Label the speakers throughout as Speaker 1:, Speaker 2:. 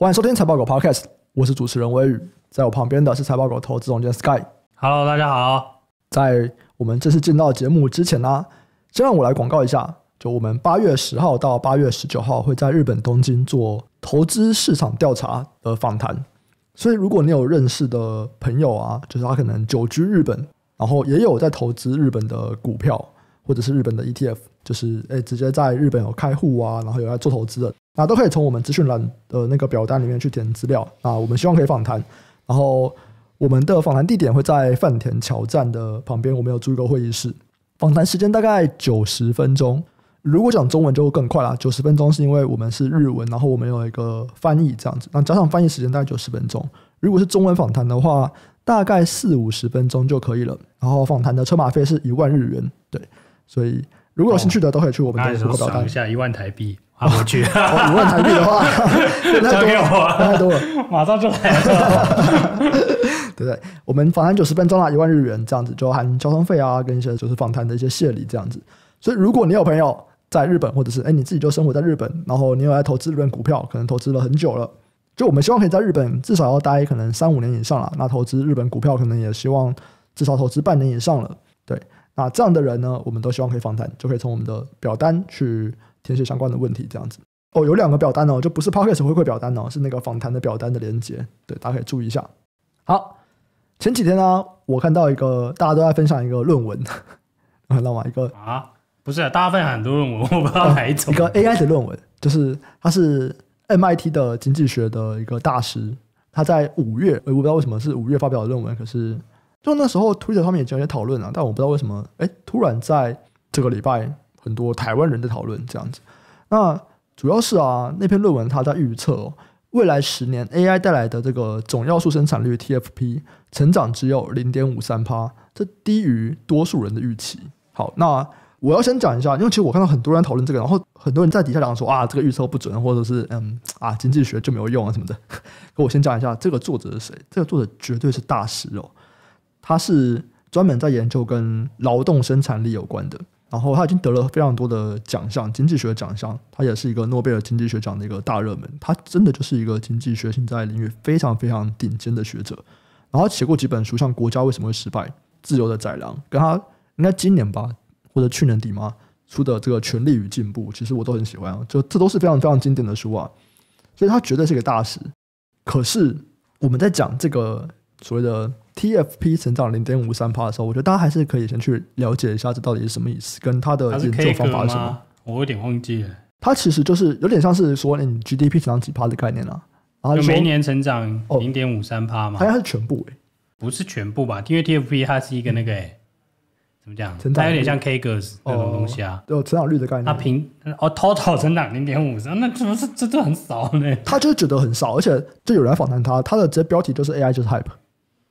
Speaker 1: 欢迎收听财报狗 Podcast，我是主持人威宇，在我旁边的是财报狗投资总监 Sky。Hello，
Speaker 2: 大家好，
Speaker 1: 在我们正式进到节目之前呢，先让我来广告一下，就我们八月十号到八月十九号会在日本东京做投资市场调查的访谈，所以如果你有认识的朋友啊，就是他可能久居日本，然后也有在投资日本的股票或者是日本的 ETF，就是诶直接在日本有开户啊，然后有在做投资的。那都可以从我们资讯栏的那个表单里面去填资料啊，我们希望可以访谈，然后我们的访谈地点会在饭田桥站的旁边，我们有一个会议室。访谈时间大概九十分钟，如果讲中文就会更快啦。九十分钟是因为我们是日文，然后我们有一个翻译这样子，那加上翻译时间大概九十分钟。如果是中文访谈的话，大概四五十分钟就可以了。然后访谈的车马费是一万日元，对，所以。如果有兴趣的都可以去我们的访谈。一
Speaker 2: 下一万台币啊，我去五万台币的话，那多了，那多了，马上就来。
Speaker 1: 对不对？我们访谈九十分钟啊，一万日元这样子就含交通费啊，跟一些就是访谈的一些谢礼这样子。所以如果你有朋友在日本，或者是哎你自己就生活在日本，然后你有来投资日本股票，可能投资了很久了。就我们希望可以在日本至少要待可能三五年以上了。那投资日本股票可能也希望至少投资半年以上了。对。那这样的人呢，我们都希望可以访谈，就可以从我们的表单去填写相关的问题，这样子哦。有两个表单哦，就不是 Pocket 回馈表单哦，是那个访谈的表单的连接。对，大家可以注意一下。好，前几天呢，我看到一个大家都在分享一个论文，让我一个
Speaker 2: 啊，不是，大家分享很多论文，我不知道哪一种。一个 AI 的
Speaker 1: 论文，就是他是 MIT 的经济学的一个大师，他在五月，我不知道为什么是五月发表的论文，可是。就那时候，Twitter 上面也经常讨论啊，但我不知道为什么，哎，突然在这个礼拜，很多台湾人在讨论这样子。那主要是啊，那篇论文它在预测未来十年 AI 带来的这个总要素生产率 TFP 成长只有零点五三帕，这低于多数人的预期。好，那我要先讲一下，因为其实我看到很多人讨论这个，然后很多人在底下讲说啊，这个预测不准，或者是嗯啊，经济学就没有用啊什么的。可我先讲一下，这个作者是谁？这个作者绝对是大师哦。他是专门在研究跟劳动生产力有关的，然后他已经得了非常多的奖项，经济学奖项，他也是一个诺贝尔经济学奖的一个大热门。他真的就是一个经济学现在领域非常非常顶尖的学者。然后写过几本书，像《国家为什么会失败》《自由的宰狼》，跟他应该今年吧，或者去年底嘛出的这个《权力与进步》，其实我都很喜欢啊，就这都是非常非常经典的书啊。所以他绝对是个大师。可是我们在讲这个。所谓的 TFP 成长零点五三帕的时候，我觉得大家还是可以先去了解一下这到底是什么意思，跟它的研究方法是什么。
Speaker 2: 我有点忘记了，
Speaker 1: 它其实就是有点像是说你 GDP 成长几帕的概念啊，
Speaker 2: 然后每年成长零点五三帕吗？它是全部诶，不是全部吧？因为 TFP 它是一个那个诶，怎么讲？它有点像 K 哥那种东西啊，有成长率的概念。它平哦，total 成长零点五三，那是不是这这很少呢？他就觉得很
Speaker 1: 少，而且就有来访谈他，他的直接标题就是 AI 就是 Hype。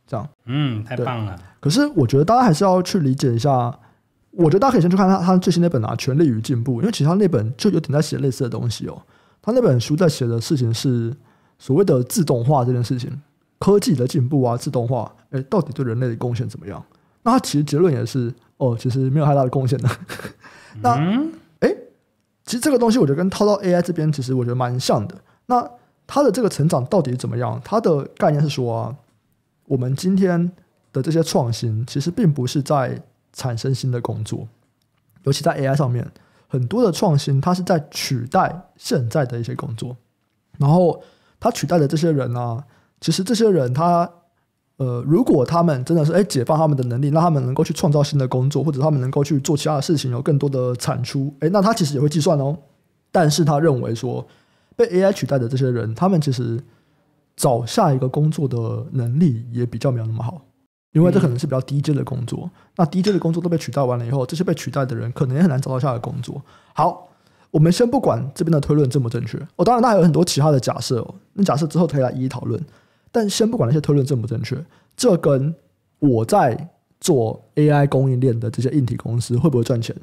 Speaker 2: 这样，嗯，太棒了。
Speaker 1: 可是我觉得大家还是要去理解一下。我觉得大家可以先去看他他最新那本啊，《权力与进步》，因为其实他那本就有点在写类似的东西哦。他那本书在写的事情是所谓的自动化这件事情，科技的进步啊，自动化，哎，到底对人类的贡献怎么样？那他其实结论也是哦，其实没有太大的贡献的。那，哎，其实这个东西我觉得跟套到 AI 这边，其实我觉得蛮像的。那他的这个成长到底怎么样？他的概念是说啊。我们今天的这些创新，其实并不是在产生新的工作，尤其在 AI 上面，很多的创新，它是在取代现在的一些工作。然后，它取代的这些人呢，其实这些人，他呃，如果他们真的是哎解放他们的能力，让他们能够去创造新的工作，或者他们能够去做其他的事情，有更多的产出，哎，那他其实也会计算哦。但是他认为说，被 AI 取代的这些人，他们其实。找下一个工作的能力也比较没有那么好，因为这可能是比较低阶的工作。那低阶的工作都被取代完了以后，这些被取代的人可能也很难找到下一个工作。好，我们先不管这边的推论正不正确，哦，当然那还有很多其他的假设，哦。那假设之后可以来一一讨论。但先不管那些推论正不正确，这跟我在做 AI 供应链的这些硬体公司会不会赚钱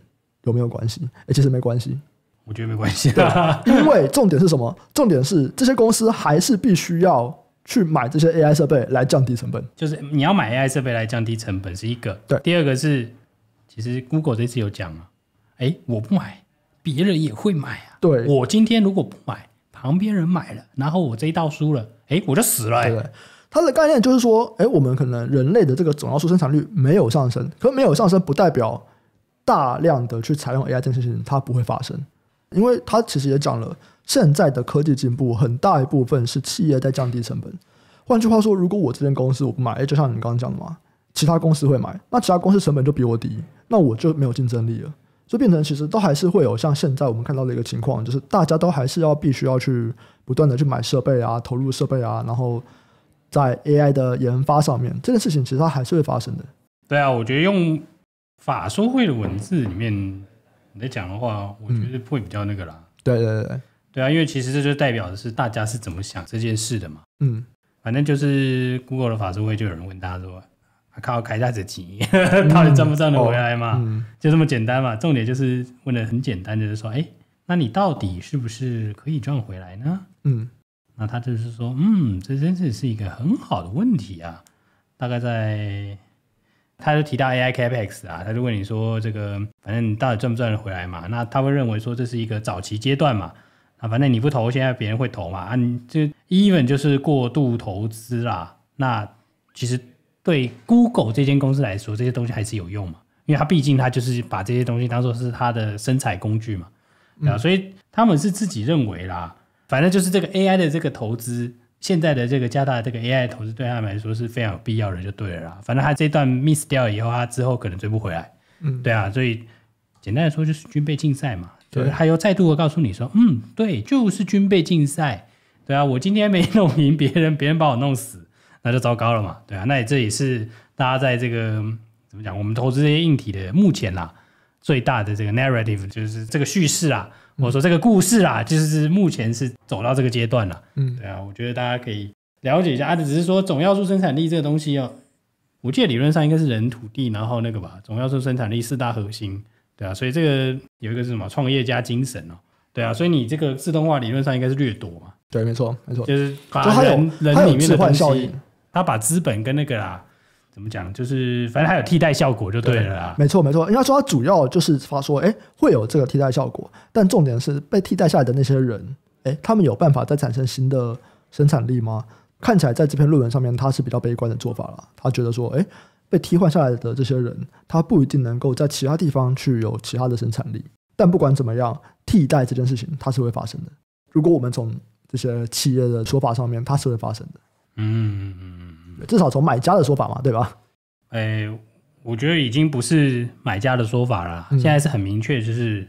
Speaker 1: 有没有关系？诶，其实没关系。
Speaker 2: 我觉得没关系，
Speaker 1: 因为重点是什么？重点是这些公司还是必须要去买这些 AI 设备来降低成本。
Speaker 2: 就是你要买 AI 设备来降低成本是一个，对。第二个是，其实 Google 这次有讲啊，哎，我不买，别人也会买啊。对，我今天如果不买，旁边人买了，然后我这一道输了，哎，我就死了。对，
Speaker 1: 它的概念就是说，哎，我们可能人类的这个总要素生产率没有上升，可没有上升不代表大量的去采用 AI 这件事情它不会发生。因为他其实也讲了，现在的科技进步很大一部分是企业在降低成本。换句话说，如果我这间公司我不买，就像你刚刚讲的嘛，其他公司会买，那其他公司成本就比我低，那我就没有竞争力了，就变成其实都还是会有像现在我们看到的一个情况，就是大家都还是要必须要去不断的去买设备啊，投入设备啊，然后在 AI 的研发上面这件事情，其实它还是会发生的。
Speaker 2: 对啊，我觉得用法说会的文字里面。你在讲的话，我觉得会比较那个啦。对对对，对啊，因为其实这就代表的是大家是怎么想这件事的嘛。嗯，反正就是 Google 的法务会就有人问他说：“靠开袋子钱，到底赚不赚得回来嘛？就这么简单嘛？重点就是问的很简单，就是说，哎，那你到底是不是可以赚回来呢？嗯，那他就是说，嗯，这真是是一个很好的问题啊。大概在。他就提到 A I Capex 啊，他就问你说这个，反正你到底赚不赚得回来嘛？那他会认为说这是一个早期阶段嘛？啊，反正你不投，现在别人会投嘛？啊，就 Even 就是过度投资啦。那其实对 Google 这间公司来说，这些东西还是有用嘛？因为它毕竟它就是把这些东西当做是它的生产工具嘛，啊，所以他们是自己认为啦，反正就是这个 A I 的这个投资。现在的这个加大这个 AI 投资对他们来说是非常有必要的，就对了啦。反正他这段 miss 掉以后，他之后可能追不回来。嗯，对啊，所以简单的说就是军备竞赛嘛。对，他又再度的告诉你说，嗯，对，就是军备竞赛。对啊，我今天没弄赢别人，别人把我弄死，那就糟糕了嘛。对啊，那这也是大家在这个怎么讲？我们投资这些硬体的目前啦。最大的这个 narrative 就是这个叙事啊，我说这个故事啊，就是目前是走到这个阶段了。嗯，对啊，我觉得大家可以了解一下啊，只是说总要素生产力这个东西哦，我记得理论上应该是人、土地，然后那个吧，总要素生产力四大核心，对啊，所以这个有一个是什么创业家精神哦，对啊，所以你这个自动化理论上应该是掠夺嘛，对，没错，没错，就是把人人里面的东西，他把资本跟那个啊。怎么讲？就是反正还有替代效果就对了啦。
Speaker 1: 没错没错，应该说它主要就是发说，哎，会有这个替代效果，但重点是被替代下来的那些人，哎，他们有办法再产生新的生产力吗？看起来在这篇论文上面，他是比较悲观的做法了。他觉得说，哎，被替换下来的这些人，他不一定能够在其他地方去有其他的生产力。但不管怎么样，替代这件事情它是会发生的。如果我们从这些企业的说法上面，它是会发生的。
Speaker 2: 嗯嗯
Speaker 1: 嗯。至少从买家的说法嘛，对吧？
Speaker 2: 哎，我觉得已经不是买家的说法了，现在是很明确，就是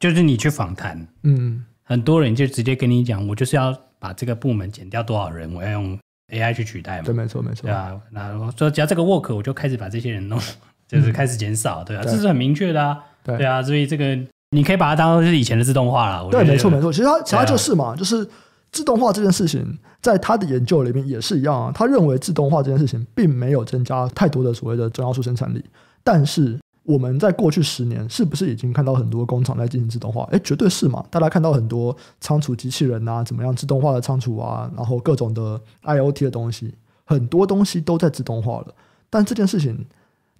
Speaker 2: 就是你去访谈，嗯，很多人就直接跟你讲，我就是要把这个部门减掉多少人，我要用 AI 去取代嘛，对，没错，没错，对啊，那说只要这个 work，我就开始把这些人弄，就是开始减少，对啊，这是很明确的，对对啊，所以这个你可以把它当做是以前的自动化了，对，没错，没错，其实它其实它就是
Speaker 1: 嘛，就是。自动化这件事情，在他的研究里面也是一样啊。他认为自动化这件事情并没有增加太多的所谓的重要素生产力。但是我们在过去十年是不是已经看到很多工厂在进行自动化？诶，绝对是嘛！大家看到很多仓储机器人呐，怎么样自动化的仓储啊，然后各种的 IOT 的东西，很多东西都在自动化了。但这件事情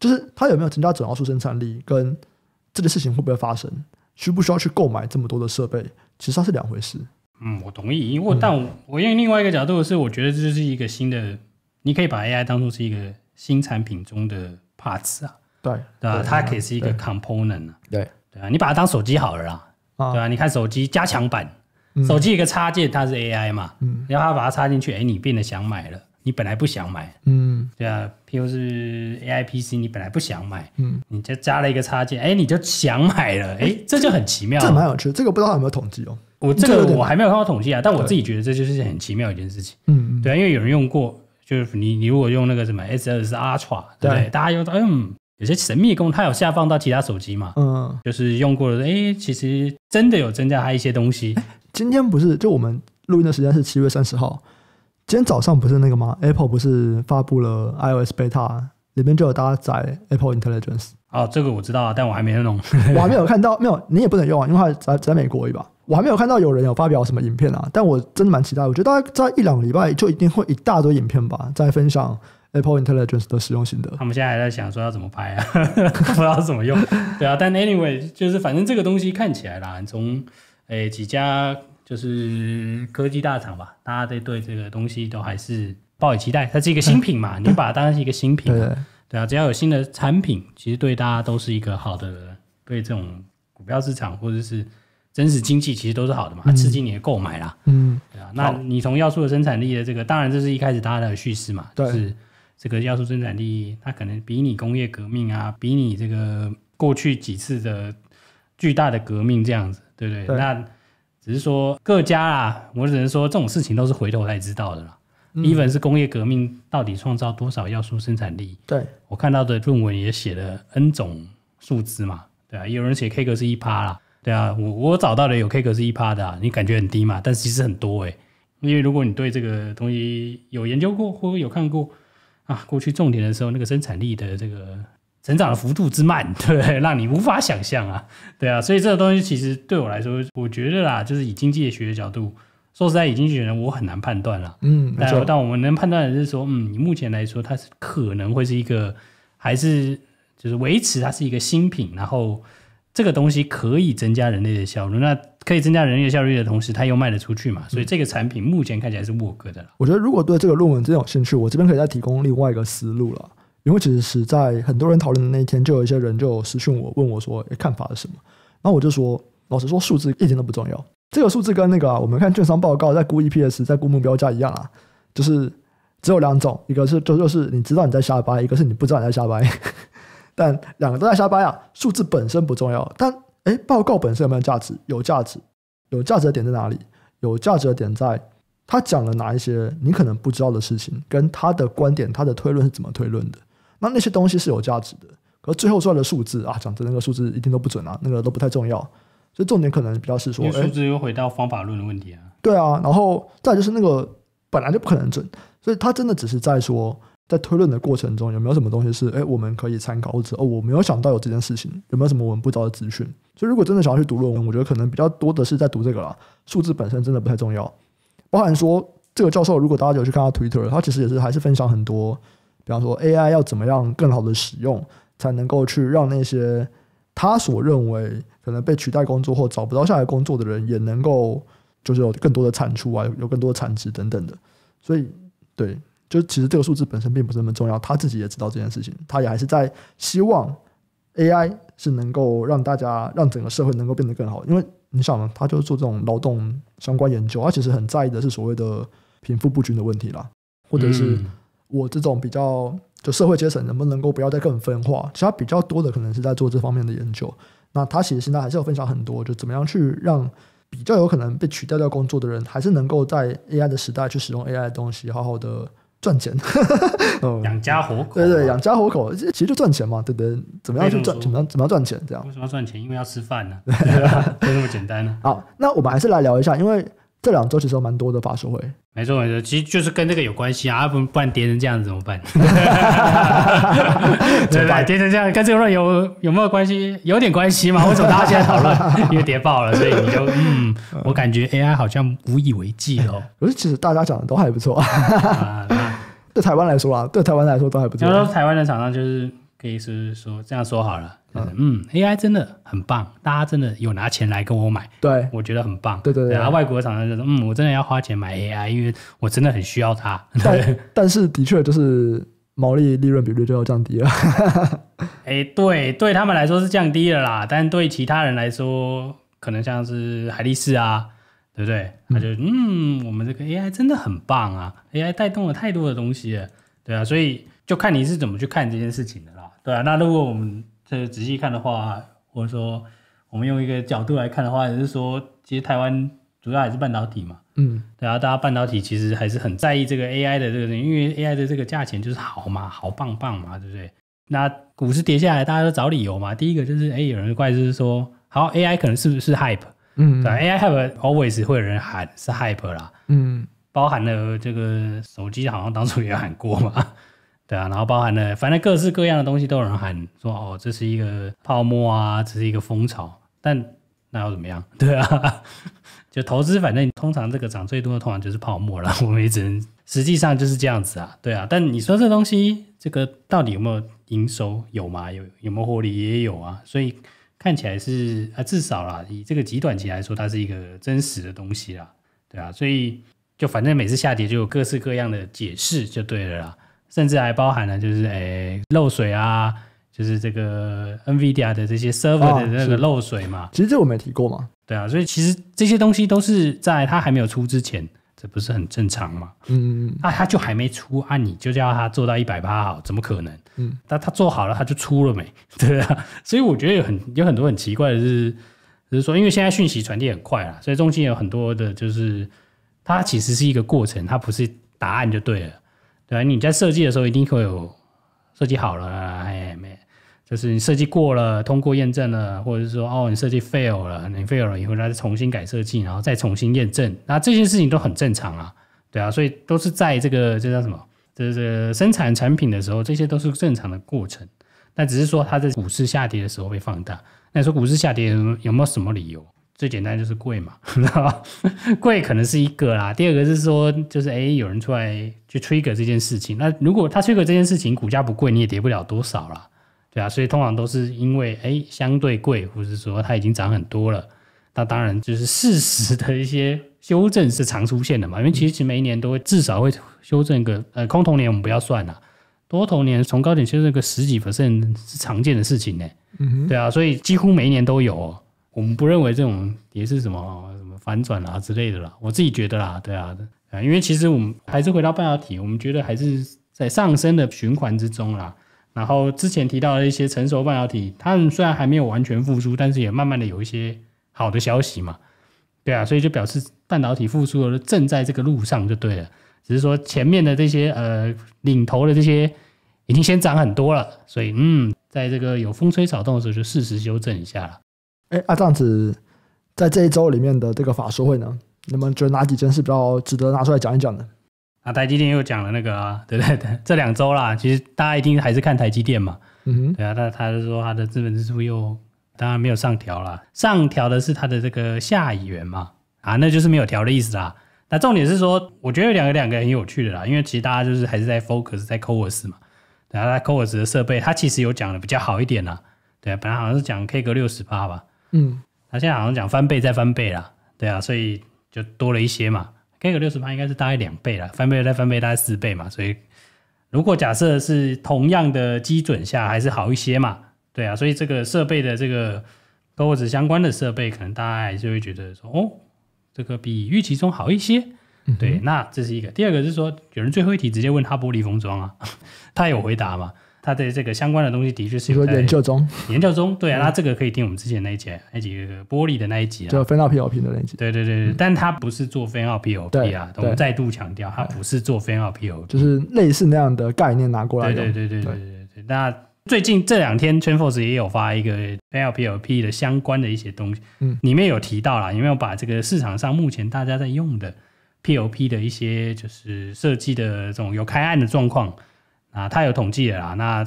Speaker 1: 就是它有没有增加总要素生产力，跟这件事情会不会发生，需不需要去购买这么多的设备，其实它是两回事。
Speaker 2: 嗯，我同意，因为我但我用另外一个角度是，我觉得这是一个新的，你可以把 AI 当做是一个新产品中的 parts 啊，对对吧？它可以是一个 component 啊，对对啊，你把它当手机好了啊，对啊，你看手机加强版，手机一个插件，它是 AI 嘛，嗯，然后它把它插进去，哎，你变得想买了。你本来不想买，嗯，对啊，譬如是 A I P C，你本来不想买，嗯，你就加了一个插件，哎，你就想买了，哎，这就很奇妙。
Speaker 1: 这蛮有趣，这个不知道有没有统计哦。我这个我还没有看
Speaker 2: 到统计啊，但我自己觉得这就是很奇妙一件事情。嗯嗯，对啊，因为有人用过，就是你你如果用那个什么 S S l t r a 对，大家用到嗯，有些神秘能，它有下放到其他手机嘛，嗯，就是用过了，哎，其实真的有增加它一些东西。
Speaker 1: 今天不是就我们录音的时间是七月三十号。今天早上不是那个吗？Apple 不是发布了 iOS Beta，里面就有搭载 Apple Intelligence。
Speaker 2: 哦，这个我知道，但我还没弄，我还没有看
Speaker 1: 到，没有，你也不能用啊，因为它在在美国对吧？我还没有看到有人有发表什么影片啊，但我真的蛮期待，我觉得大概在一两个礼拜就一定会一大堆影片吧，在分享 Apple Intelligence 的使用心得。
Speaker 2: 他们现在还在想说要怎么拍啊，不知道怎么用。对啊，但 Anyway 就是反正这个东西看起来啦，从诶几家。就是科技大厂吧，大家对对这个东西都还是抱有期待。它是一个新品嘛，你把它当成是一个新品嘛，对啊。只要有新的产品，其实对大家都是一个好的，对这种股票市场或者是真实经济，其实都是好的嘛，刺激你的购买啦，嗯，对啊。那你从要素的生产力的这个，当然这是一开始大家的叙事嘛，就是这个要素生产力，它可能比你工业革命啊，比你这个过去几次的巨大的革命这样子，对不对？那只是说各家啦，我只能说这种事情都是回头才知道的啦。第一份是工业革命到底创造多少要素生产力？对，我看到的论文也写了 n 种数字嘛，对啊，有人写 k 个是一趴啦，对啊，我我找到的有 k 个是一趴的，你感觉很低嘛，但是其实很多诶。因为如果你对这个东西有研究过或有看过啊，过去种田的时候那个生产力的这个。成长的幅度之慢，对，让你无法想象啊，对啊，所以这个东西其实对我来说，我觉得啦，就是以经济学的角度，说实在，以经济学人我很难判断了，嗯，但我们能判断的是说，嗯，你目前来说它是可能会是一个，还是就是维持它是一个新品，然后这个东西可以增加人类的效率，那可以增加人类效率的同时，它又卖得出去嘛，所以这个产品目前看起来是沃格的了。
Speaker 1: 我觉得如果对这个论文真有兴趣，我这边可以再提供另外一个思路了。因为其实是在很多人讨论的那一天，就有一些人就私讯我问我说：“看法是什么？”然后我就说：“老实说，数字一点都不重要。这个数字跟那个我们看券商报告在估 EPS、在估目标价一样啊，就是只有两种：一个是就就是你知道你在瞎掰，一个是你不知道你在瞎掰。但两个都在瞎掰啊，数字本身不重要。但哎，报告本身有没有价值？有价值。有价值的点在哪里？有价值的点在他讲了哪一些你可能不知道的事情，跟他的观点、他的推论是怎么推论的。”那那些东西是有价值的，可是最后出来的数字啊，讲的那个数字一定都不准啊，那个都不太重要，所以重点可能比较是说，数
Speaker 2: 字又回到方法论的问题啊。
Speaker 1: 对啊，然后再就是那个本来就不可能准，所以他真的只是在说，在推论的过程中有没有什么东西是，哎，我们可以参考，或者哦，我没有想到有这件事情，有没有什么我们不知道的资讯？所以如果真的想要去读论文，我觉得可能比较多的是在读这个了，数字本身真的不太重要。包含说这个教授，如果大家有去看他 Twitter，他其实也是还是分享很多。比方说，AI 要怎么样更好的使用，才能够去让那些他所认为可能被取代工作或找不到下来工作的人，也能够就是有更多的产出啊，有有更多的产值等等的。所以，对，就其实这个数字本身并不是那么重要。他自己也知道这件事情，他也还是在希望 AI 是能够让大家让整个社会能够变得更好。因为你想嘛，他就是做这种劳动相关研究，他其实很在意的是所谓的贫富不均的问题啦，或者是。我这种比较就社会阶层能不能够不要再更分化？其他比较多的可能是在做这方面的研究。那他其实现在还是有分享很多，就怎么样去让比较有可能被取代掉工作的人，还是能够在 AI 的时代去使用 AI
Speaker 2: 的东西，好好的赚钱，养家活口。
Speaker 1: 对对，养家活口其实就赚钱嘛，对不对？怎么样去赚？怎么样怎么样赚钱？这样为什
Speaker 2: 么要赚钱？因为要吃饭呢，就那么简单。好，
Speaker 1: 那我们还是来聊一下，因为。这两周其实蛮多的发售会，
Speaker 2: 没错没错，其实就是跟这个有关系啊，不不然跌成这样子怎么办？对 对，跌成这样跟这个有有没有关系？有点关系嘛？为什么大家现在讨论？因为跌爆了，所以你就嗯，我感觉 AI 好像无以为继哦。
Speaker 1: 可是其实大家讲的都还不错，对台湾来说啊，对台湾来说都还不错。你说
Speaker 2: 台湾的厂商就是。意思是说这样说好了，嗯，AI 真的很棒，大家真的有拿钱来跟我买，对我觉得很棒，对对对。然后外国厂商就说，嗯，我真的要花钱买 AI，因为我真的很需要它。对，
Speaker 1: 但是的确就是毛利利润比率就要降低了。
Speaker 2: 哎，对，对他们来说是降低了啦，但对其他人来说，可能像是海力士啊，对不对？他就嗯，我们这个 AI 真的很棒啊，AI 带动了太多的东西，了，对啊，所以就看你是怎么去看这件事情的。对啊，那如果我们这仔细看的话，或者说我们用一个角度来看的话，也是说，其实台湾主要还是半导体嘛，嗯，然后大家半导体其实还是很在意这个 AI 的这个，因为 AI 的这个价钱就是好嘛，好棒棒嘛，对不对？那股市跌下来，大家都找理由嘛。第一个就是，哎，有人怪就是说，好 AI 可能是不是 Hype？
Speaker 1: 嗯，AI
Speaker 2: Hype always 会有人喊是 Hype 啦，嗯，包含了这个手机好像当初也喊过嘛。对啊，然后包含了反正各式各样的东西都有人喊说哦，这是一个泡沫啊，这是一个风潮，但那又怎么样？对啊，就投资，反正通常这个涨最多的，通常就是泡沫了。我们也只能，实际上就是这样子啊，对啊。但你说这东西，这个到底有没有营收？有吗？有有没有获利？也有啊。所以看起来是啊，至少啦，以这个极短期来说，它是一个真实的东西啦，对啊。所以就反正每次下跌，就有各式各样的解释就对了啦。甚至还包含了就是诶漏水啊，就是这个 NVIDIA 的这些 server 的那个漏水嘛。
Speaker 1: 其实这我没提过嘛。
Speaker 2: 对啊，所以其实这些东西都是在它还没有出之前，这不是很正常嘛？嗯，啊，它就还没出，啊，你就叫它做到一百八好，怎么可能？嗯，那它做好了，它就出了没？对啊，所以我觉得有很有很多很奇怪的是，就是说因为现在讯息传递很快啊，所以中间有很多的就是它其实是一个过程，它不是答案就对了。正你在设计的时候一定会有设计好了，哎没，就是你设计过了，通过验证了，或者是说哦你设计 fail 了，你 fail 了以后，它重新改设计，然后再重新验证，那这些事情都很正常啊，对啊，所以都是在这个这叫什么，这这生产产品的时候，这些都是正常的过程，那只是说它在股市下跌的时候被放大，那你说股市下跌有没有什么理由？最简单就是贵嘛，知 道贵可能是一个啦，第二个是说，就是哎，有人出来去吹个这件事情。那如果他吹个这件事情，股价不贵，你也跌不了多少了，对啊。所以通常都是因为哎，相对贵，或者说它已经涨很多了，那当然就是事实的一些修正是常出现的嘛。因为其实每一年都会至少会修正一个，呃，空头年我们不要算了，多头年从高点修正个十几是常见的事情呢。嗯，对啊，所以几乎每一年都有。我们不认为这种也是什么什么反转啊之类的啦，我自己觉得啦，对啊，啊，因为其实我们还是回到半导体，我们觉得还是在上升的循环之中啦。然后之前提到的一些成熟半导体，他们虽然还没有完全复苏，但是也慢慢的有一些好的消息嘛，对啊，所以就表示半导体复苏的正在这个路上就对了，只是说前面的这些呃领头的这些已经先涨很多了，所以嗯，在这个有风吹草动的时候就适时修正一下了。
Speaker 1: 哎，啊这样子，在这一周里面的这个法说会呢，你们觉得哪几件是比较值得拿出来讲一讲的？
Speaker 2: 啊，台积电又讲了那个，对 对对？这两周啦，其实大家一定还是看台积电嘛。嗯，哼，对啊，他他就说他的资本支出又当然没有上调了，上调的是它的这个下亿元嘛。啊，那就是没有调的意思啦。那重点是说，我觉得有两个两个很有趣的啦，因为其实大家就是还是在 focus 在 cores 嘛，对啊，在 cores 的设备，它其实有讲的比较好一点啦。对啊，本来好像是讲 K 个六十八吧。嗯，他现在好像讲翻倍再翻倍啦，对啊，所以就多了一些嘛。K 个六十八应该是大概两倍了，翻倍再翻倍大概四倍嘛。所以如果假设是同样的基准下，还是好一些嘛，对啊。所以这个设备的这个物者相关的设备，可能大家还是会觉得说，哦，这个比预期中好一些。对，那这是一个。第二个是说，有人最后一题直接问他玻璃封装啊，他有回答吗？它的这个相关的东西，的确是有研究中，研究中，对啊，那这个可以听我们之前那一节，那几玻璃的那一集，啊，就分到 P O P 的那一集，对对对对，但它不是做分 l P O P 啊，我们再度强调，它不是做分 l P O P，
Speaker 1: 就是类似那样的概念拿过来对对
Speaker 2: 对对对对。那最近这两天圈 r a n f o r c e 也有发一个 P O P 的相关的一些东西，嗯，里面有提到啦，有没有把这个市场上目前大家在用的 P O P 的一些就是设计的这种有开案的状况。啊，他有统计的啦。那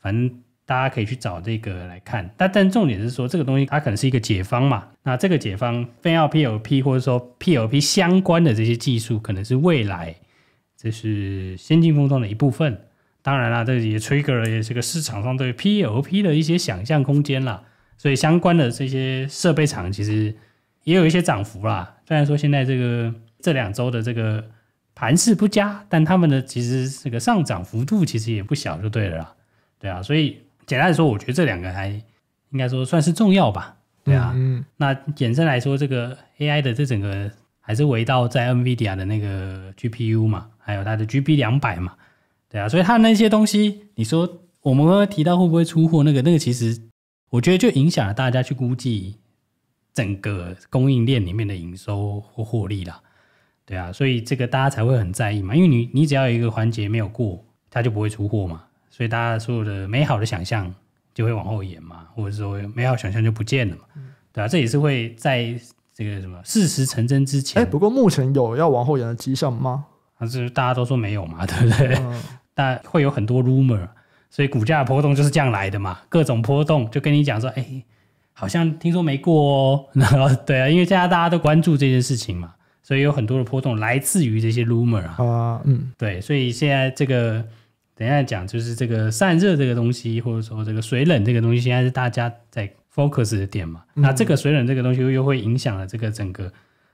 Speaker 2: 反正大家可以去找这个来看，但但重点是说这个东西它可能是一个解方嘛。那这个解方，非要 p o p 或者说 PLOP 相关的这些技术，可能是未来这是先进封装的一部分。当然啦，这也 trigger 了这个市场上对 PLOP 的一些想象空间啦。所以相关的这些设备厂其实也有一些涨幅啦。虽然说现在这个这两周的这个。盘势不佳，但他们的其实这个上涨幅度其实也不小，就对了啦。对啊，所以简单的说，我觉得这两个还应该说算是重要吧。对啊，嗯，那简单来说，这个 AI 的这整个还是围绕在 NVIDIA 的那个 GPU 嘛，还有它的 GP 两百嘛。对啊，所以它那些东西，你说我们刚刚提到会不会出货，那个那个其实我觉得就影响了大家去估计整个供应链里面的营收或获利了。对啊，所以这个大家才会很在意嘛，因为你你只要有一个环节没有过，它就不会出货嘛，所以大家所有的美好的想象就会往后延嘛，或者说美好想象就不见了嘛，对啊，这也是会在这个什么事实成真之前。哎，不过目前有要往后延的迹象吗？还是大家都说没有嘛，对不对？但会有很多 rumor，所以股价波动就是这样来的嘛，各种波动就跟你讲说，哎，好像听说没过哦，然对啊，因为现在大家都关注这件事情嘛。所以有很多的波动来自于这些 rumor 啊，啊，嗯，对，所以现在这个等一下讲，就是这个散热这个东西，或者说这个水冷这个东西，现在是大家在 focus 的点嘛。那这个水冷这个东西又会影响了这个整个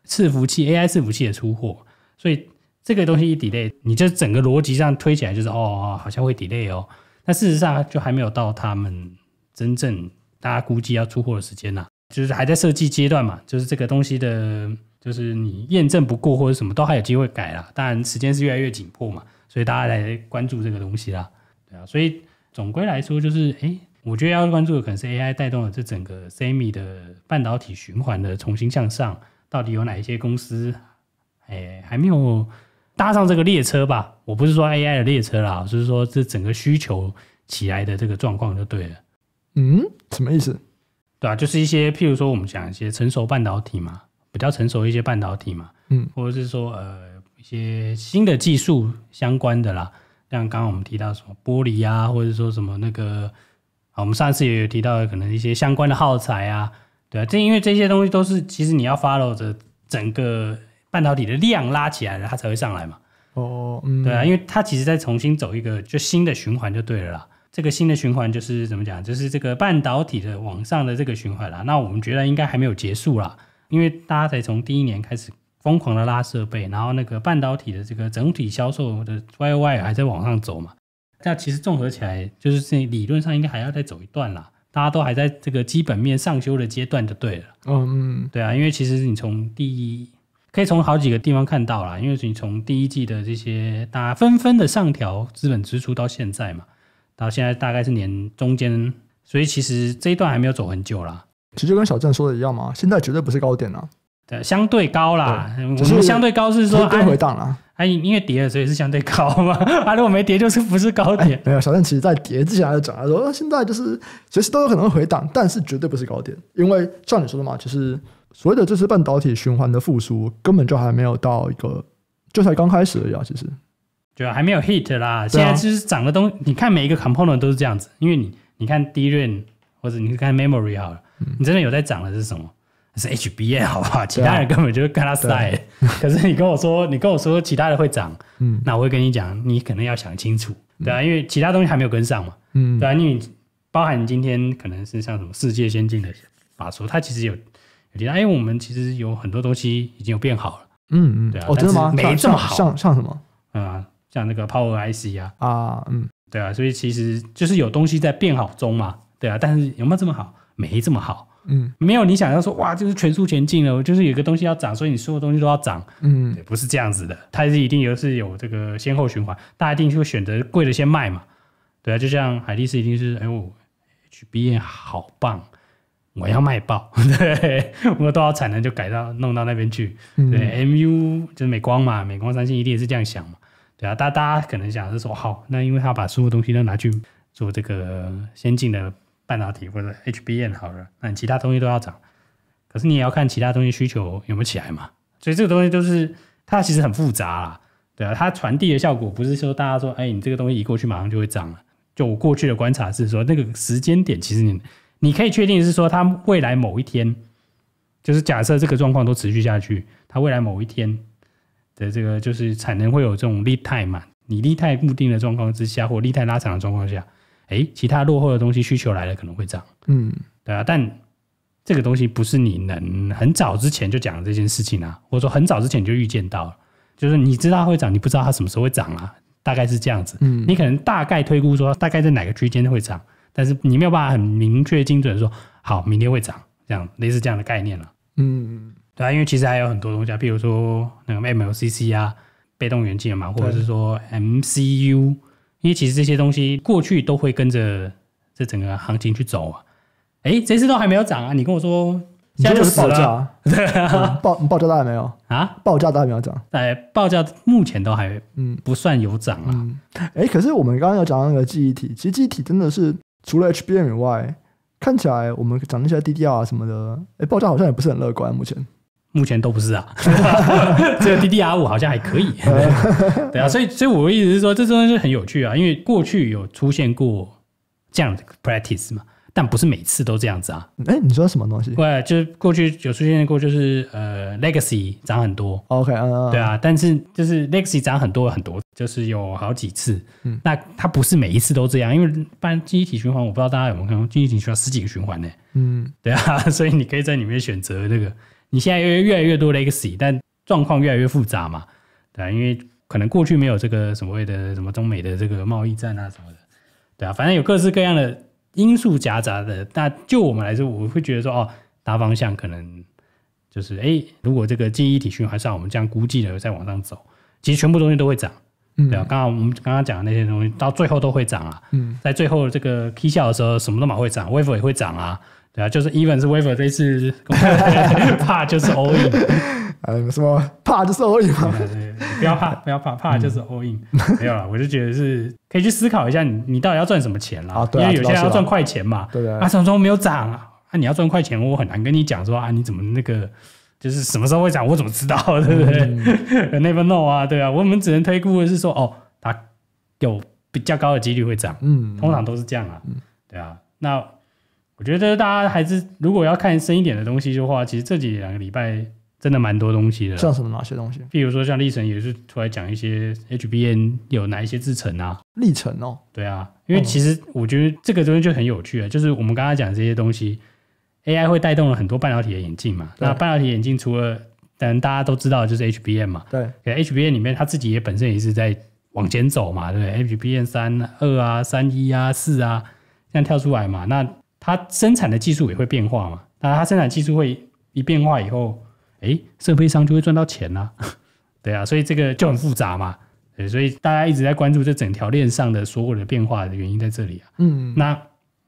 Speaker 2: 伺服器 AI 伺服器的出货，所以这个东西一 delay，你就整个逻辑上推起来就是哦，好像会 delay 哦。那事实上就还没有到他们真正大家估计要出货的时间呢，就是还在设计阶段嘛，就是这个东西的。就是你验证不过或者什么都还有机会改啦，然时间是越来越紧迫嘛，所以大家来关注这个东西啦，对啊，所以总归来说就是，哎，我觉得要关注的可能是 AI 带动了这整个 semi 的半导体循环的重新向上，到底有哪一些公司，哎，还没有搭上这个列车吧？我不是说 AI 的列车啦，就是说这整个需求起来的这个状况就对了。嗯，什么意思？对啊，就是一些譬如说我们讲一些成熟半导体嘛。比较成熟一些半导体嘛，嗯，或者是说呃一些新的技术相关的啦，像刚刚我们提到什么玻璃啊，或者说什么那个啊，我们上次也有提到可能一些相关的耗材啊，对啊，这因为这些东西都是其实你要 follow 着整个半导体的量拉起来了，它才会上来嘛，哦，对啊，因为它其实再重新走一个就新的循环就对了啦，这个新的循环就是怎么讲，就是这个半导体的往上的这个循环啦，那我们觉得应该还没有结束啦。因为大家才从第一年开始疯狂的拉设备，然后那个半导体的这个整体销售的 Y Y 还在往上走嘛，那其实综合起来，就是理论上应该还要再走一段啦。大家都还在这个基本面上修的阶段就对了。嗯嗯，对啊，因为其实你从第一，可以从好几个地方看到啦，因为你从第一季的这些大家纷纷的上调资本支出到现在嘛，到现在大概是年中间，所以其实这一段还没有走很久啦。其实就跟小郑说的一样嘛，现在绝对不是高点呐。对，相对高啦。我们相对高是说啊，回档了啊，因为跌了，所以是相对高嘛。啊，如果没跌，就是不是高点。没有，小郑其实在跌之前还在讲，他说现在
Speaker 1: 就是随时都有可能会回档，但是绝对不是高点，因为像你说的嘛，就是所谓的这次半导体循环的复苏根本就还没有到一个，就才刚开始而已啊，其实
Speaker 2: 就还没有 hit 啦。现在就是涨的东西，你看每一个 component 都是这样子，因为你你看 DRAM 或者你看 memory 好了。你真的有在涨的是什么？是 HBN，好不好？其他人根本就是跟他 y 可是你跟我说，你跟我说其他的会涨，嗯，那我会跟你讲，你可能要想清楚，对啊，因为其他东西还没有跟上嘛，嗯，对啊，因为包含今天可能是像什么世界先进的法术，它其实有有其他，因为我们其实有很多东西已经有变好了，嗯嗯，对啊，真的吗？没这么好，像像什么？啊，像那个 Power IC 啊，啊，嗯，对啊，所以其实就是有东西在变好中嘛，对啊，但是有没有这么好？没这么好，嗯，没有你想要说哇，就是全速前进了，就是有一个东西要涨，所以你所有东西都要涨，嗯，也不是这样子的，它是一定有是有这个先后循环，大家一定就选择贵的先卖嘛，对啊，就像海力士一定是哎呦，HBM 好棒，我要卖爆，对，我多少产能就改到弄到那边去，对，MU 就是美光嘛，美光三星一定也是这样想嘛，对啊，大大家可能想是说好，那因为他把所有东西都拿去做这个先进的。半导体或者 HBN 好了，那你其他东西都要涨，可是你也要看其他东西需求有没有起来嘛？所以这个东西就是它其实很复杂啦，对啊，它传递的效果不是说大家说，哎，你这个东西移过去马上就会涨了。就我过去的观察是说，那个时间点其实你你可以确定是说，它未来某一天，就是假设这个状况都持续下去，它未来某一天的这个就是产能会有这种利态嘛？你利态固定的状况之下，或利态拉长的状况下。哎，其他落后的东西需求来了，可能会涨。嗯，对啊。但这个东西不是你能很早之前就讲这件事情啊，或者说很早之前就预见到了。就是你知道它会涨，你不知道它什么时候会涨啊，大概是这样子。嗯，你可能大概推估说大概在哪个区间会涨，但是你没有办法很明确精准说好明天会涨，这样类似这样的概念了。嗯，对啊，因为其实还有很多东西啊，譬如说那个 m l c C 啊，被动元件嘛，或者是说 MCU。因为其实这些东西过去都会跟着这整个行情去走啊。哎，这次都还没有涨啊！你跟我说，
Speaker 1: 现在就是报价，
Speaker 2: 报报价大没有啊？报价大没有涨？哎，报价目前都还嗯不算有涨啊。
Speaker 1: 哎，可是我们刚刚有讲那个记忆体，其实记忆体真的是除了 HBM 以外，看起来我们讲那些 DDR 啊什么的，哎，报价好像也不是很乐观目前。
Speaker 2: 目前都不是啊，这个 d d R 五好像还可以，对啊，所以所以我的意思是说，这东西就很有趣啊，因为过去有出现过这样的 practice 嘛，但不是每次都这样子啊。哎，你说什么东西？对，就是过去有出现过，就是呃 legacy 涨很多，OK，对啊，但是就是 legacy 涨很多很多，就是有好几次，嗯，那它不是每一次都这样，因为半经济体循环，我不知道大家有没有看，经济体循环十几个循环呢，嗯，对啊，所以你可以在里面选择那个。你现在越越来越多的一个 C，但状况越来越复杂嘛，对啊，因为可能过去没有这个所谓的什么中美的这个贸易战啊什么的，对啊，反正有各式各样的因素夹杂的。但就我们来说，我会觉得说，哦，大方向可能就是，哎，如果这个经济体循环上我们这样估计的再往上走，其实全部东西都会涨，对啊，刚刚我们刚刚讲的那些东西到最后都会涨啊，嗯，在最后这个 k 效的时候，什么都马会涨，wave 也会涨啊。对啊，就是 even 是 w a a v e r 这次 怕就是 all in，呃，什么怕就是 all in 吗？不要怕，不要怕，怕就是 all in。没有了，我就觉得是可以去思考一下，你你到底要赚什么钱啦？因为有些人要赚快钱嘛。对啊。啊，从没有涨啊，那你要赚快钱，我很难跟你讲说啊，你怎么那个就是什么时候会涨，我怎么知道，对不对？Never know 啊，对啊，我们只能推估的是说，哦，它有比较高的几率会涨。嗯，通常都是这样啊。对啊，那。我觉得大家还是，如果要看深一点的东西的话，其实这几两个礼拜真的蛮多东西的。像什么哪些东西？比如说像立程也是出来讲一些 HBN 有哪一些制成啊？立程哦，对啊，因为其实我觉得这个东西就很有趣啊，就是我们刚刚讲这些东西，AI 会带动了很多半导体的眼镜嘛。那半导体眼镜除了，当然大家都知道就是 HBN 嘛，对，HBN 里面它自己也本身也是在往前走嘛，对不对？HBN 三二啊，三一啊，四啊，这样跳出来嘛，那它生产的技术也会变化嘛？那它生产技术会一变化以后，哎，设备商就会赚到钱啦，对啊，所以这个就很复杂嘛。对，所以大家一直在关注这整条链上的所有的变化的原因在这里啊。嗯，那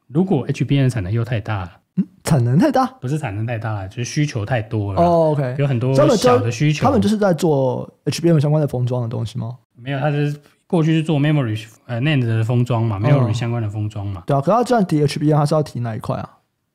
Speaker 2: 如果 HBM 的产能又太大了，
Speaker 1: 嗯，产能太大
Speaker 2: 不是产能太大了，就是需求太多了。哦，OK，有很多小的需求，他们就是
Speaker 1: 在做 HBM 相关的封装的东西吗？
Speaker 2: 没有，他是。过去是做 memory 呃 NAND 的封装嘛，memory 相关的封装嘛。
Speaker 1: 对啊，可他转 d h b 他是要提哪一块啊？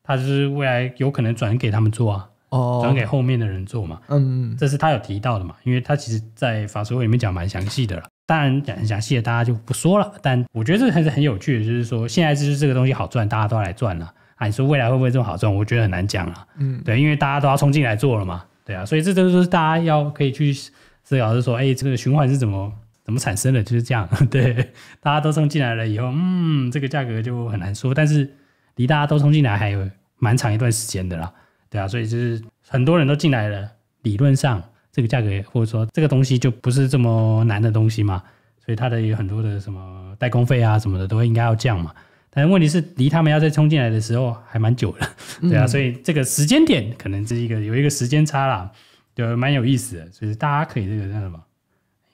Speaker 2: 他是未来有可能转给他们做啊，哦，转给后面的人做嘛。嗯，这是他有提到的嘛，因为他其实，在法说里面讲蛮详细的了。当然讲很详细的，大家就不说了。但我觉得这还是很有趣的，就是说现在就是这个东西好赚，大家都来赚了啊。你说未来会不会这么好赚？我觉得很难讲啊。嗯，对，因为大家都要冲进来做了嘛。对啊，所以这都是大家要可以去思考，是说，哎，这个循环是怎么？怎么产生的就是这样？对，大家都冲进来了以后，嗯，这个价格就很难说。但是离大家都冲进来还有蛮长一段时间的啦，对啊，所以就是很多人都进来了，理论上这个价格或者说这个东西就不是这么难的东西嘛，所以它的有很多的什么代工费啊什么的都应该要降嘛。但问题是离他们要再冲进来的时候还蛮久了，对啊，所以这个时间点可能是一个有一个时间差啦，就蛮有意思的，所以大家可以这个叫什么？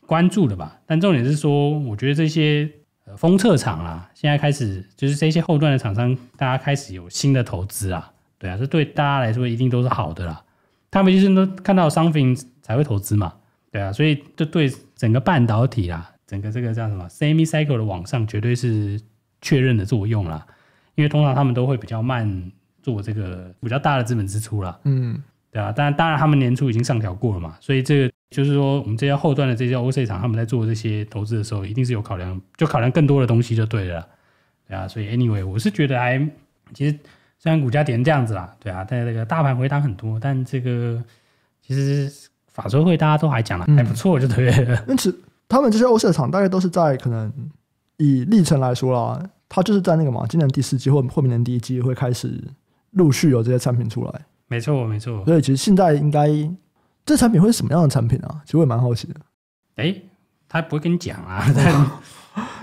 Speaker 2: 关注的吧，但重点是说，我觉得这些呃封测厂啊，现在开始就是这些后段的厂商，大家开始有新的投资啊，对啊，这对大家来说一定都是好的啦。他们就是都看到商品才会投资嘛，对啊，所以这对整个半导体啊，整个这个叫什么 semicycle 的网上，绝对是确认的作用啦。因为通常他们都会比较慢做这个比较大的资本支出啦，嗯，对啊，但当然他们年初已经上调过了嘛，所以这。个就是说，我们这些后端的这些 O C 厂，他们在做这些投资的时候，一定是有考量，就考量更多的东西就对了，对啊。所以，anyway，我是觉得还其实虽然股价跌成这样子啦，对啊，但那个大盘回档很多，但这个其实法说会大家都还讲了，还不错就对。因此，他们这些 O C 厂
Speaker 1: 大概都是在可能以历程来说啦，它就是在那个嘛，今年第四季或或明年第一季会开始陆续有这些产品出来。
Speaker 2: 没错，没错。所以，
Speaker 1: 其实现在应该。这产品会是什么样的产品啊？其实我也蛮好奇的。
Speaker 2: 哎，他不会跟你讲啊。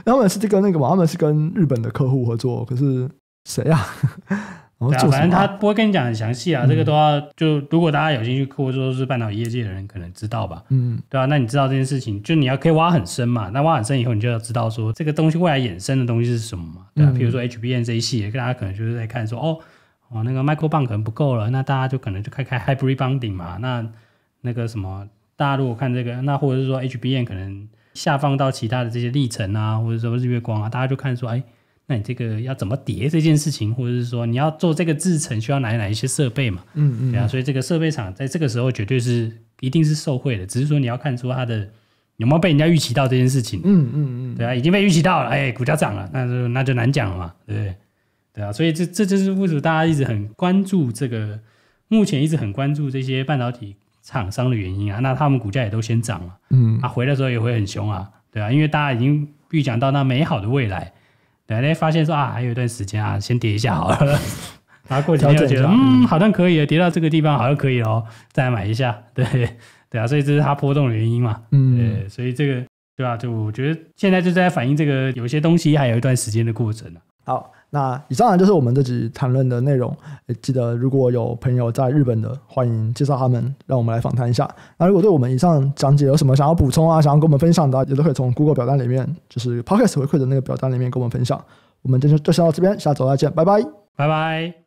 Speaker 1: 他们是跟那个嘛，他们是跟日本的客户合作。可是谁啊？
Speaker 2: 对啊，反正他不会跟你讲很详细啊。这个都要就如果大家有兴趣，或者说是半导体业界的人可能知道吧。嗯，对啊。那你知道这件事情，就你要可以挖很深嘛。那挖很深以后，你就要知道说这个东西未来衍生的东西是什么嘛。对啊，比如说 HBN 这一系，大家可能就是在看说哦哦那个 micro 棒可能不够了，那大家就可能就开开 hybrid bonding 嘛。那那个什么，大家如果看这个，那或者是说 h b n 可能下放到其他的这些历程啊，或者说日月光啊，大家就看说，哎，那你这个要怎么叠这件事情，或者是说你要做这个制程需要哪哪一些设备嘛？嗯嗯，对啊，所以这个设备厂在这个时候绝对是一定是受贿的，只是说你要看出它的有没有被人家预期到这件事情。嗯嗯嗯，对啊，已经被预期到了，哎，股价涨了，那就那就难讲了嘛，对不对？对啊，所以这这就是为什么大家一直很关注这个，目前一直很关注这些半导体。厂商的原因啊，那他们股价也都先涨了，嗯，啊，回的时候也会很凶啊，对啊，因为大家已经预讲到那美好的未来，对，那发现说啊，还有一段时间啊，先跌一下好了，然后过几天觉得嗯，好像可以了，跌到这个地方好像可以哦，再买一下，对对啊，所以这是它波动的原因嘛，嗯，所以这个对吧？就我觉得现在就在反映这个，有些东西还有一段时间的过程呢。好。那
Speaker 1: 以上呢就是我们这集谈论的内容。记得如果有朋友在日本的，欢迎介绍他们，让我们来访谈一下。那如果对我们以上讲解有什么想要补充啊，想要跟我们分享的，也都可以从 Google 表单里面，就是 Podcast 回馈的那个表单里面跟我们分享。我们今就就先到这边，下周再见，拜拜，
Speaker 2: 拜拜。